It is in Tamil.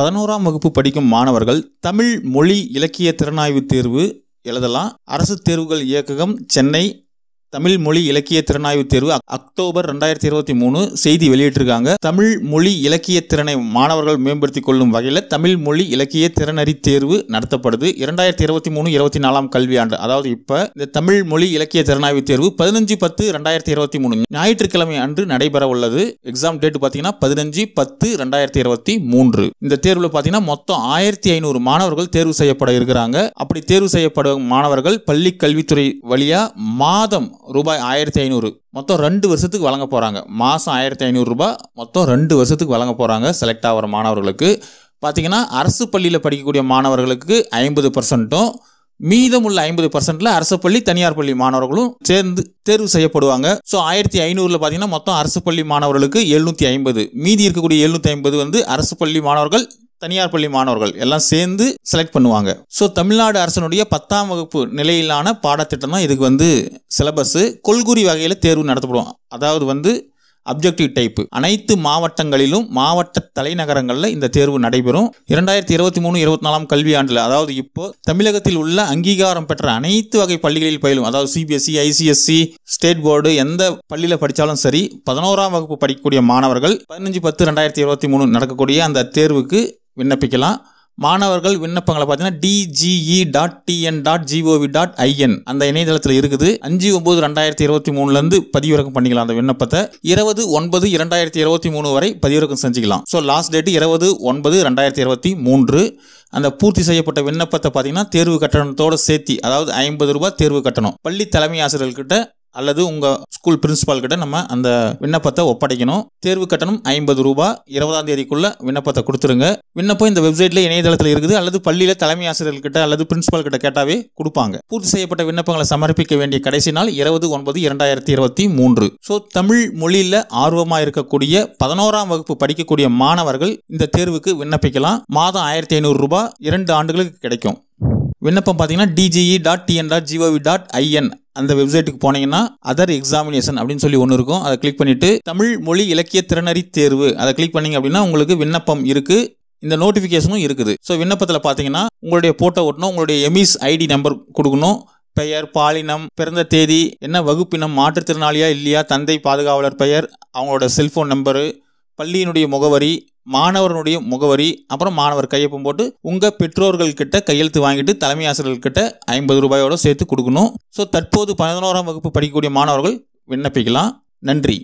பதினோராம் வகுப்பு படிக்கும் மாணவர்கள் தமிழ் மொழி இலக்கிய திறனாய்வு தேர்வு எழுதலாம் அரசு தேர்வுகள் இயக்ககம் சென்னை தமிழ் மொழி இலக்கிய திறனாய்வு தேர்வு அக்டோபர் ரெண்டாயிரத்தி இருபத்தி மூணு செய்தி வெளியிட்டிருக்காங்க தமிழ் மொழி இலக்கிய திறனை மாணவர்கள் மேம்படுத்திக் கொள்ளும் வகையில் தமிழ் மொழி இலக்கிய திறனறி தேர்வு நடத்தப்படுது இரண்டாயிரத்தி இருபத்தி மூணு இருபத்தி நாலாம் கல்வியாண்டு அதாவது இப்போ இந்த தமிழ் மொழி இலக்கிய திறனாய்வு தேர்வு பதினஞ்சு பத்து ரெண்டாயிரத்தி இருபத்தி மூணு ஞாயிற்றுக்கிழமை அன்று நடைபெற உள்ளது எக்ஸாம் டேட் பார்த்தீங்கன்னா பதினஞ்சு பத்து ரெண்டாயிரத்தி இருபத்தி மூன்று இந்த தேர்வில் பார்த்தீங்கன்னா மொத்தம் ஆயிரத்தி ஐநூறு மாணவர்கள் தேர்வு செய்யப்பட இருக்கிறாங்க அப்படி தேர்வு செய்யப்படும் மாணவர்கள் பள்ளி கல்வித்துறை வழியா மாதம் ரூபாய் ஆயிரத்தி ஐநூறு மொத்தம் ரெண்டு வருஷத்துக்கு வழங்க போகிறாங்க மாதம் ஆயிரத்தி ஐநூறுரூபா மொத்தம் ரெண்டு வருஷத்துக்கு வழங்க போகிறாங்க செலக்ட் ஆகிற மாணவர்களுக்கு பார்த்திங்கன்னா அரசு பள்ளியில் படிக்கக்கூடிய மாணவர்களுக்கு ஐம்பது பர்சன்ட்டும் மீதமுள்ள ஐம்பது பர்சன்டில் அரசு பள்ளி தனியார் பள்ளி மாணவர்களும் சேர்ந்து தேர்வு செய்யப்படுவாங்க ஸோ ஆயிரத்தி ஐநூறுல பார்த்தீங்கன்னா மொத்தம் அரசு பள்ளி மாணவர்களுக்கு எழுநூற்றி ஐம்பது மீதி இருக்கக்கூடிய எழுநூற்றி ஐம்பது வந்து அரசு பள்ளி மாணவர்கள் தனியார் பள்ளி மாணவர்கள் எல்லாம் சேர்ந்து செலக்ட் பண்ணுவாங்க ஸோ தமிழ்நாடு அரசனுடைய பத்தாம் வகுப்பு நிலையிலான பாடத்திட்டம் தான் இதுக்கு வந்து சிலபஸ்ஸு கொள்குறி வகையில் தேர்வு நடத்தப்படும் அதாவது வந்து அப்ஜெக்டிவ் டைப்பு அனைத்து மாவட்டங்களிலும் மாவட்ட தலைநகரங்களில் இந்த தேர்வு நடைபெறும் இரண்டாயிரத்தி இருபத்தி மூணு இருபத்தி நாலாம் கல்வியாண்டில் அதாவது இப்போ தமிழகத்தில் உள்ள அங்கீகாரம் பெற்ற அனைத்து வகை பள்ளிகளில் பயிலும் அதாவது சிபிஎஸ்சி ஐசிஎஸ்சி ஸ்டேட் போர்டு எந்த பள்ளியில் படித்தாலும் சரி பதினோராம் வகுப்பு படிக்கக்கூடிய மாணவர்கள் பதினஞ்சு பத்து ரெண்டாயிரத்தி இருபத்தி மூணு நடக்கக்கூடிய அந்த தேர்வுக்கு விண்ணப்பிக்கலாம் மாணவர்கள் விண்ணப்பங்களை பார்த்தீங்கன்னா DGE dot TN dot gov dot in அந்த இணையதளத்தில் இருக்குது அஞ்சு ஒம்பது ரெண்டாயிரத்தி இருபத்தி மூணுலேருந்து பதிவிறக்கம் பண்ணிக்கலாம் அந்த விண்ணப்பத்தை இருபது ஒன்பது இரண்டாயிரத்தி இருபத்தி மூணு வரை பதிவிறக்கம் செஞ்சுக்கலாம் ஸோ லாஸ்ட் டேட்டு இருபது ஒன்பது ரெண்டாயிரத்தி இருபத்தி மூன்று அந்த பூர்த்தி செய்யப்பட்ட விண்ணப்பத்தை பார்த்தீங்கன்னா தேர்வு கட்டணத்தோடு சேர்த்தி அதாவது ஐம்பது ரூபாய் தேர்வு கட்டணம் பள்ளி தலைமை ஆசிரியர்கிட்ட அல்லது உங்கள் ஸ்கூல் பிரின்ஸிபால் கிட்ட நம்ம அந்த விண்ணப்பத்தை ஒப்படைக்கணும் தேர்வு கட்டணம் ஐம்பது ரூபாய் இருபதாம் தேதிக்குள்ள விண்ணப்பத்தை கொடுத்துருங்க விண்ணப்பம் இந்த வெப்சைட்ல இணையதளத்தில் இருக்குது அல்லது பள்ளியில் தலைமை ஆசிரியர்கள் கிட்ட அல்லது பிரின்ஸிபால் கிட்ட கேட்டாவே கொடுப்பாங்க பூர்த்தி செய்யப்பட்ட விண்ணப்பங்களை சமர்ப்பிக்க வேண்டிய கடைசி நாள் இருபது ஒன்பது இரண்டாயிரத்தி இருபத்தி மூன்று ஸோ தமிழ் மொழியில் ஆர்வமாக இருக்கக்கூடிய பதினோராம் வகுப்பு படிக்கக்கூடிய மாணவர்கள் இந்த தேர்வுக்கு விண்ணப்பிக்கலாம் மாதம் ஆயிரத்தி ஐநூறு ரூபாய் இரண்டு ஆண்டுகளுக்கு கிடைக்கும் விண்ணப்பம் பார்த்தீங்கன்னா DGE dot TN dot gov dot in அந்த வெப்சைட்டுக்கு போனீங்கன்னா அதர் எக்ஸாமினேஷன் அப்படின்னு சொல்லி ஒன்று இருக்கும் அதை கிளிக் பண்ணிவிட்டு தமிழ் மொழி இலக்கிய திறனறி தேர்வு அதை கிளிக் பண்ணிங்க அப்படின்னா உங்களுக்கு விண்ணப்பம் இருக்குது இந்த நோட்டிஃபிகேஷனும் இருக்குது ஸோ விண்ணப்பத்தில் பார்த்தீங்கன்னா உங்களுடைய ஃபோட்டோ ஓட்டணும் உங்களுடைய எமிஸ் ஐடி நம்பர் கொடுக்கணும் பெயர் பாலினம் பிறந்த தேதி என்ன வகுப்பினம் மாற்றுத்திறனாளியா இல்லையா தந்தை பாதுகாவலர் பெயர் அவங்களோட செல்ஃபோன் நம்பரு பள்ளியினுடைய முகவரி மாணவர்களுடைய முகவரி அப்புறம் மாணவர் கையொப்பம் போட்டு உங்கள் பெற்றோர்கள் கிட்ட கையெழுத்து வாங்கிட்டு தலைமை ஆசிரியர்கள் கிட்ட ஐம்பது ரூபாயோடு சேர்த்து கொடுக்கணும் ஸோ தற்போது பதினோராம் வகுப்பு படிக்கக்கூடிய மாணவர்கள் விண்ணப்பிக்கலாம் நன்றி